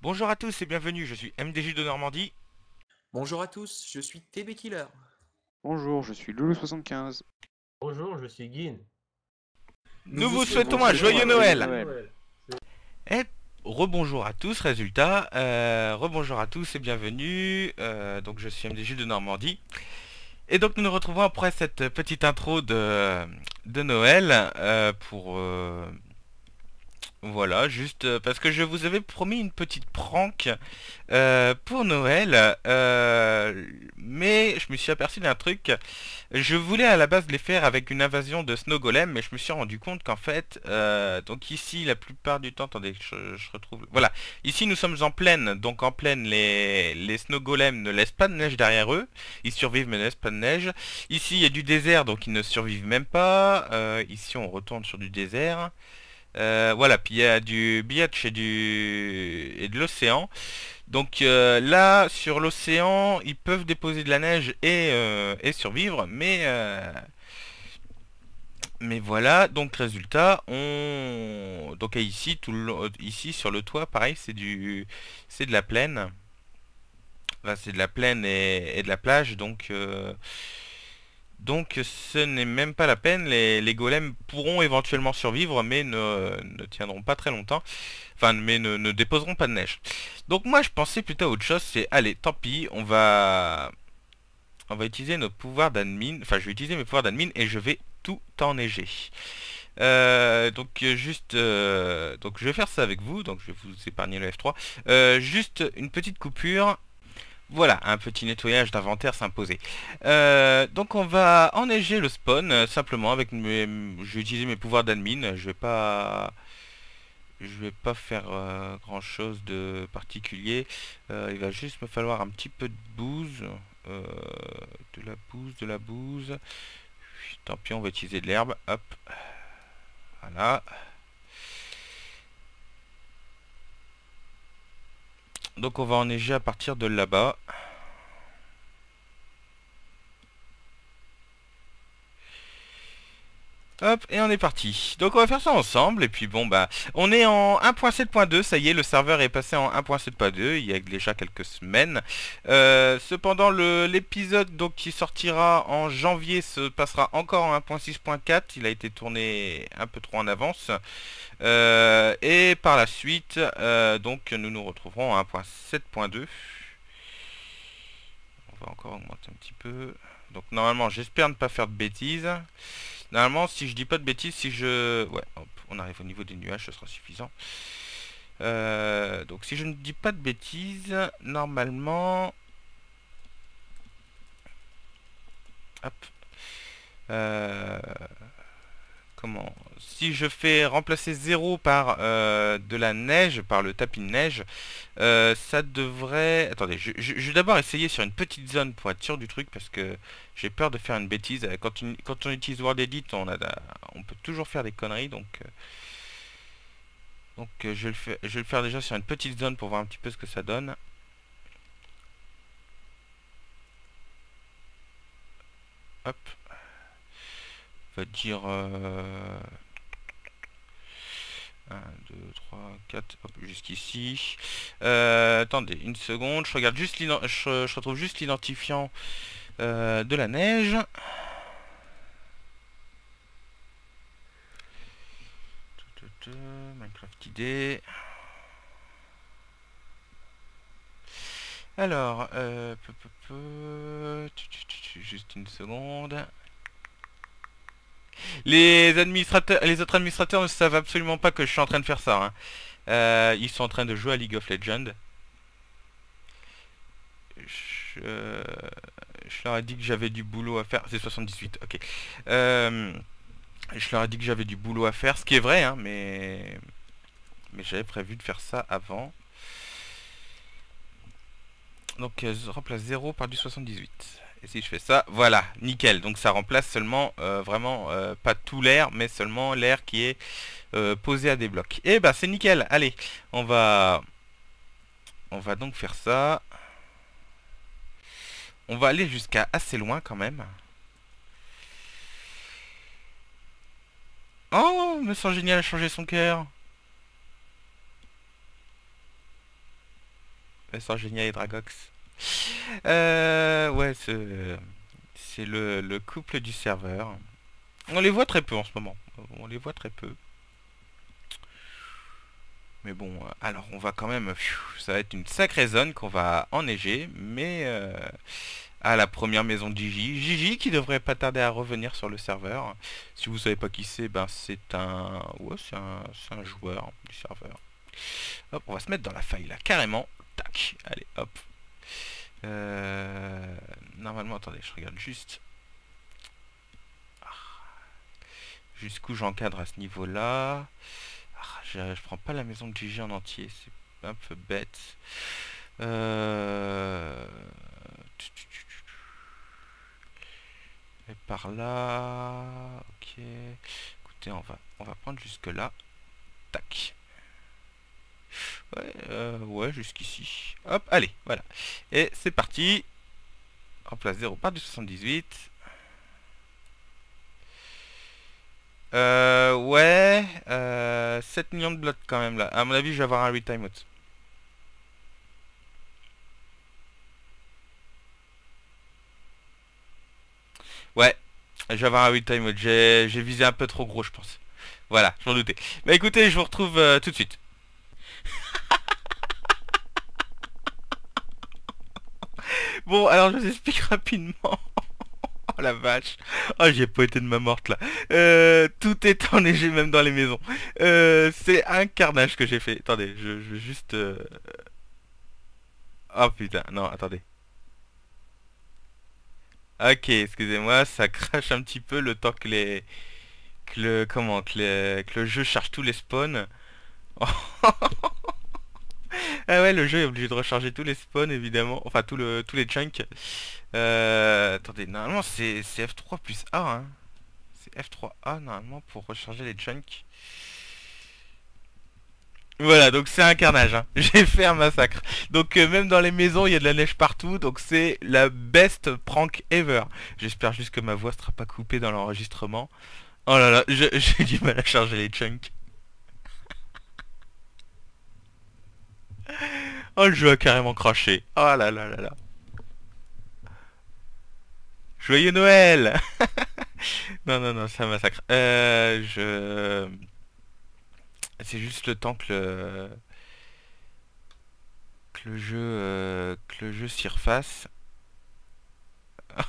Bonjour à tous et bienvenue, je suis MDJ de Normandie. Bonjour à tous, je suis TB Killer. Bonjour, je suis Loulou75. Bonjour, je suis Guin. Nous, vous souhaitons un joyeux Noël. Et eh, rebonjour à tous, résultat. Euh, rebonjour à tous et bienvenue. Euh, donc je suis MDJ de Normandie. Et donc nous nous retrouvons après cette petite intro de, de Noël euh, pour voilà, juste euh, parce que je vous avais promis une petite prank euh, pour Noël, euh, mais je me suis aperçu d'un truc. Je voulais à la base les faire avec une invasion de Snow Golem, mais je me suis rendu compte qu'en fait, donc ici la plupart du temps, attendez, je, je, retrouve... Voilà, ici nous sommes en plaine, donc en plaine les, les Snow Golems ne laissent pas de neige derrière eux, ils survivent mais ne laissent pas de neige. Ici il y a du désert, donc ils ne survivent même pas. ici on retourne sur du désert. Euh, voilà, puis il y a du biatch et, du... et de l'océan. Donc euh, là, sur l'océan, ils peuvent déposer de la neige et, euh, survivre, mais... Mais voilà, donc résultat, on... Donc ici, tout ici sur le toit, pareil, c'est du... de la plaine. Enfin, c'est de la plaine et... et, de la plage, donc... Donc ce n'est même pas la peine, les, golems pourront éventuellement survivre mais ne, tiendront pas très longtemps, enfin mais ne, déposeront pas de neige. Donc moi je pensais plutôt à autre chose, c'est allez tant pis, on va on va utiliser nos pouvoirs d'admin, enfin je vais utiliser mes pouvoirs d'admin et je vais tout enneiger. Euh, donc juste euh, donc je vais faire ça avec vous donc je vais vous épargner le F3 euh, juste une petite coupure voilà, un petit nettoyage d'inventaire s'imposer. Euh, donc on va enneiger le spawn euh, simplement avec mes... Je vais utiliser mes pouvoirs d'admin. Je vais pas... Je vais pas faire euh, grand chose de particulier. il va juste me falloir un petit peu de bouse. de la bouse, de la bouse. Tant pis, on va utiliser de l'herbe. Hop. Voilà. donc on va enneiger à partir de là-bas. Hop, et on est parti. Donc on va faire ça ensemble, et puis bon, bah, on est en 1.7.2, ça y est, le serveur est passé en 1.7.2, il y a déjà quelques semaines. Euh, cependant, l'épisode donc qui sortira en janvier se passera encore en 1.6.4, il a été tourné un peu trop en avance. Euh, et par la suite, euh, donc nous nous retrouverons en 1.7.2. On va encore augmenter un petit peu. Donc normalement, j'espère ne pas faire de bêtises. Normalement, si je dis pas de bêtises, si je... Ouais, on arrive au niveau des nuages, ce sera suffisant. Euh, donc si je ne dis pas de bêtises, normalement... Hop. Euh... Comment Si je fais remplacer 0 par euh, de la neige, par le tapis de neige, euh, ça devrait... Attendez, je, vais d'abord essayer sur une petite zone pour être sûr du truc, parce que j'ai peur de faire une bêtise. Euh, quand, quand on utilise Word on, on peut toujours faire des conneries, donc... je, le je vais le faire déjà sur une petite zone pour voir un petit peu ce que ça donne. Hop, dire... 1, 2, 3, 4, hop, jusqu'ici. Euh, attendez, une seconde, je regarde juste je, je, retrouve juste l'identifiant euh, de la neige. Minecraft ID. Alors, euh, juste une seconde. Les administrateurs, les autres administrateurs ne savent absolument pas que je suis en train de faire ça. Hein. Euh, ils sont en train de jouer à League of Legends. Je, euh, leur ai dit que j'avais du boulot à faire. C'est 78, ok. Euh, je leur ai dit que j'avais du boulot à faire, ce qui est vrai, hein, mais... Mais j'avais prévu de faire ça avant. Donc, remplace 0 par du 78. Et si je fais ça, voilà, nickel. Donc ça remplace seulement, euh, vraiment, euh, pas tout l'air, mais seulement l'air qui est euh, posé à des blocs. Et eh ben, c'est nickel, allez, on va... On va donc faire ça. On va aller jusqu'à assez loin quand même. Oh, me sent génial à changer son cœur. Me sent génial les Dragox. Euh, ouais, c'est le, couple du serveur. On les voit très peu en ce moment. On les voit très peu. Mais bon, euh, alors on va quand même... Ça va être une sacrée zone qu'on va enneiger, mais... Euh, à la première maison de Gigi. Gigi qui devrait pas tarder à revenir sur le serveur. Si vous savez pas qui c'est, ben c'est un... un joueur du serveur. Hop, on va se mettre dans la faille là, carrément. Tac, allez, hop. Euh, normalement, attendez, je regarde juste ah. jusqu'où j'encadre à ce niveau-là. Ah, je, prends pas la maison de Gigi en entier, c'est un peu bête. Euh, et par là, ok. Écoutez, on va, on va prendre jusque là. Tac. Ouais, euh, ouais jusqu'ici. Hop, allez, voilà. Et c'est parti. En place 0 par du 78. Euh, ouais, 7 euh, millions de blocs quand même là. À mon avis, je vais avoir un retime out. Ouais, avoir un 8 time j'ai visé un peu trop gros je pense. Voilà, je m'en doutais. Bah écoutez, je vous retrouve euh, tout de suite. Bon, alors je vous explique rapidement. oh la vache. Oh, j'ai pas été de ma morte là. Euh, tout est enneigé même dans les maisons. Euh, c'est un carnage que j'ai fait. Attendez, je, juste... Euh, oh putain, non, attendez. Ok, excusez-moi, ça crache un petit peu le temps que les... Que le... Comment que le jeu charge tous les spawns. Oh. Ah ouais, le jeu est obligé de recharger tous les spawns, évidemment. Enfin, tout le, tous les chunks. Euh, attendez, normalement, c'est F3 plus A. Hein. C'est F3A, normalement, pour recharger les chunks. Voilà, donc c'est un carnage. Hein. J'ai fait un massacre. Donc euh, même dans les maisons, il y a de la neige partout. Donc c'est la best prank ever. J'espère juste que ma voix sera pas coupée dans l'enregistrement. Oh là là, j'ai du mal à charger les chunks. Oh, le jeu a carrément craché. Oh là là là là. Joyeux Noël Non, non, non, ça massacre. Euh, je... C'est juste le temps que le... Que le jeu... Euh, que le jeu s'y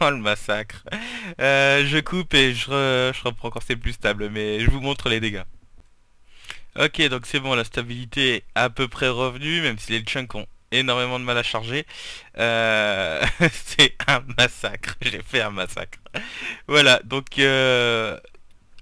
Oh, le massacre. Euh, je coupe et je, je reprends quand c'est plus stable, mais je vous montre les dégâts. Ok, donc c'est bon, la stabilité est à peu près revenue, même si les chunks ont énormément de mal à charger. Euh, c'est un massacre, j'ai fait un massacre. Voilà, donc euh,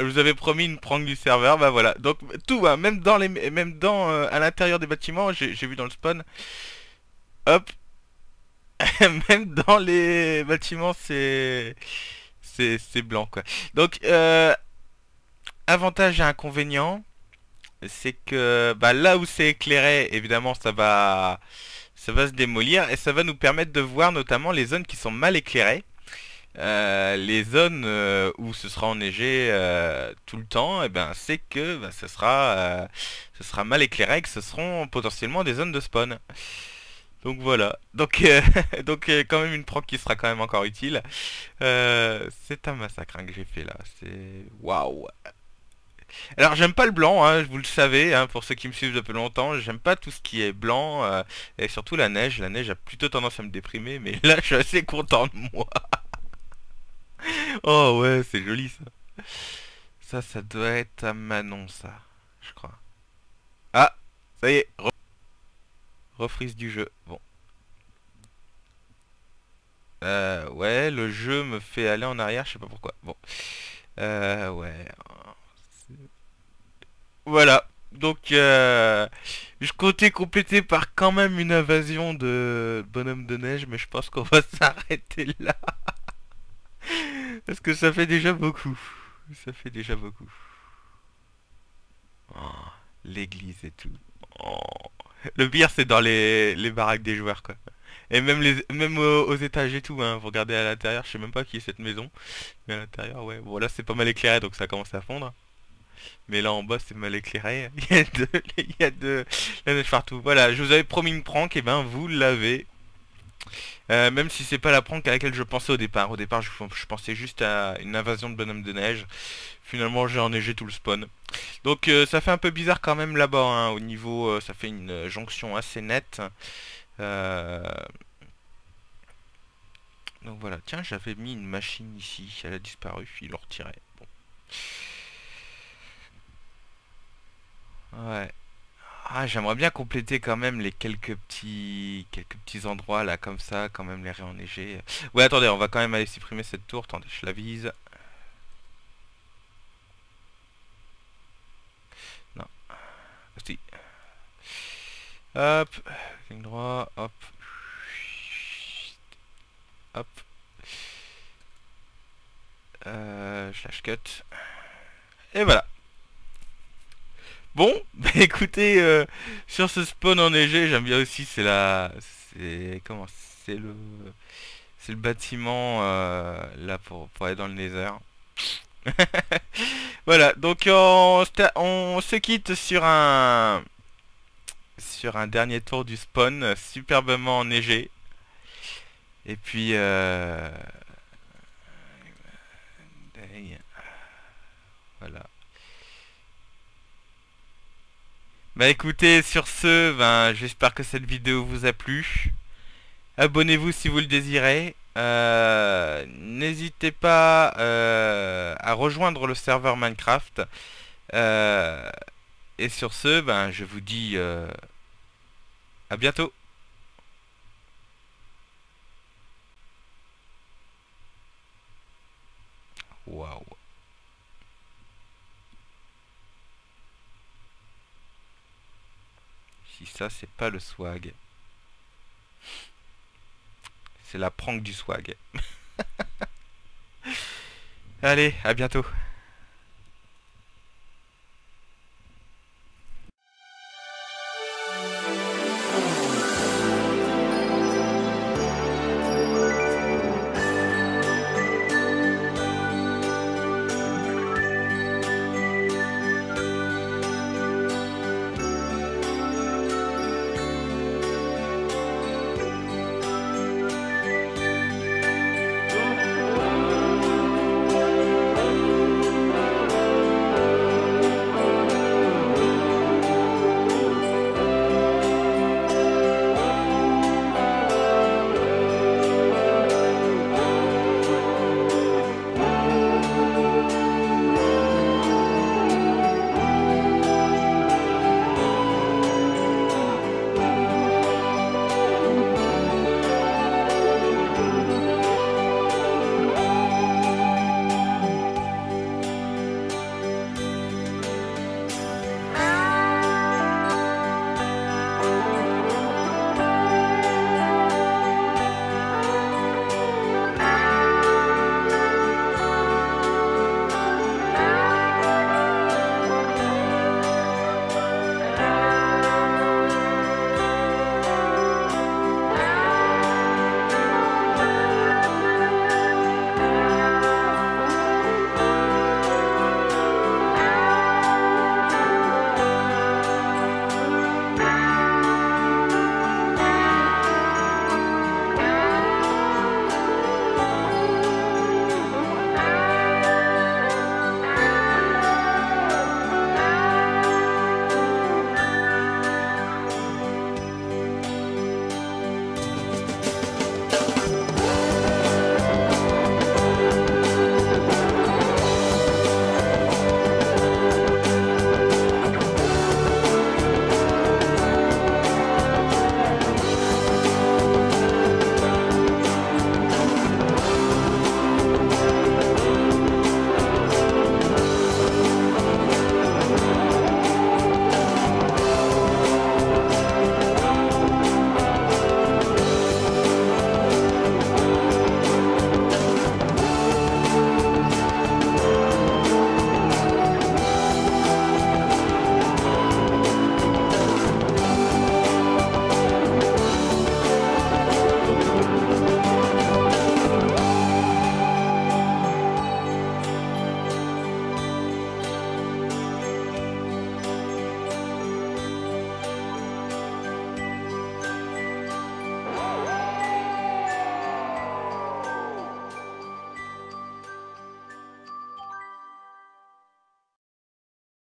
je vous avais promis une prank du serveur, bah voilà. Donc tout, va, même dans les, même dans euh, à l'intérieur des bâtiments, j'ai vu dans le spawn. Hop, même dans les bâtiments, c'est c'est blanc quoi. Donc euh, avantage et inconvénient c'est que bah, là où c'est éclairé, évidemment, ça va, ça va se démolir et ça va nous permettre de voir notamment les zones qui sont mal éclairées. Euh, les zones euh, où ce sera enneigé euh, tout le temps, et eh ben, c'est que ce, bah, sera, ce sera mal éclairé et que ce seront potentiellement des zones de spawn. Donc voilà. Donc, donc quand même une proc qui sera quand même encore utile. c'est un massacre hein, que j'ai fait là. C'est... Waouh alors j'aime pas le blanc, hein, vous le savez, hein, pour ceux qui me suivent depuis longtemps, j'aime pas tout ce qui est blanc, euh, et surtout la neige, la neige a plutôt tendance à me déprimer, mais là je suis assez content de moi. oh ouais, c'est joli ça. Ça, ça doit être à Manon ça, je crois. Ah, ça y est, refrise du jeu, bon. Euh, ouais, le jeu me fait aller en arrière, je sais pas pourquoi. Bon. Euh, ouais. Voilà. Donc, euh, je comptais compléter par quand même une invasion de bonhomme de neige, mais je pense qu'on va s'arrêter là. Parce que ça fait déjà beaucoup. Ça fait déjà beaucoup. Oh, l'église et tout. Oh. Le pire, c'est dans les, les, baraques des joueurs, quoi. Et même les même aux, étages et tout, hein. Vous regardez à l'intérieur, je sais même pas qui est cette maison. Mais à l'intérieur, ouais. Bon, là, c'est pas mal éclairé, donc ça commence à fondre. Mais là en bas c'est mal éclairé. Il y a de, la neige partout. Voilà, je vous avais promis une prank, et ben vous l'avez. Euh, même si c'est pas la prank à laquelle je pensais au départ. Au départ je, pensais juste à une invasion de bonhomme de neige. Finalement j'ai enneigé tout le spawn. Donc euh, ça fait un peu bizarre quand même là-bas. Hein. au niveau, euh, ça fait une jonction assez nette. Donc voilà, tiens j'avais mis une machine ici, elle a disparu, il l'ont retiré. Bon. Ouais. Ah, j'aimerais bien compléter quand même les quelques petits quelques petits endroits là comme ça, quand même les réenneiger. Ouais, attendez, on va quand même aller supprimer cette tour. Attendez, je la vise. Non. Si. Hop, ligne droit, hop. Hop. Euh, slash cut. Et voilà. Bon, bah, écoutez, euh, sur ce spawn enneigé, j'aime bien aussi, c'est la... C'est... Comment C'est le... C'est le bâtiment, euh, là, pour, pour, aller dans le nether. voilà, donc on, se quitte sur un... Sur un dernier tour du spawn, superbement enneigé. Et puis... Euh... Voilà. Bah écoutez, sur ce, ben, j'espère que cette vidéo vous a plu. Abonnez-vous si vous le désirez. Euh, n'hésitez pas euh, à rejoindre le serveur Minecraft. Euh, et sur ce, ben, je vous dis à bientôt. Waouh. ça, c'est pas le swag. C'est la prank du swag. Allez, à bientôt.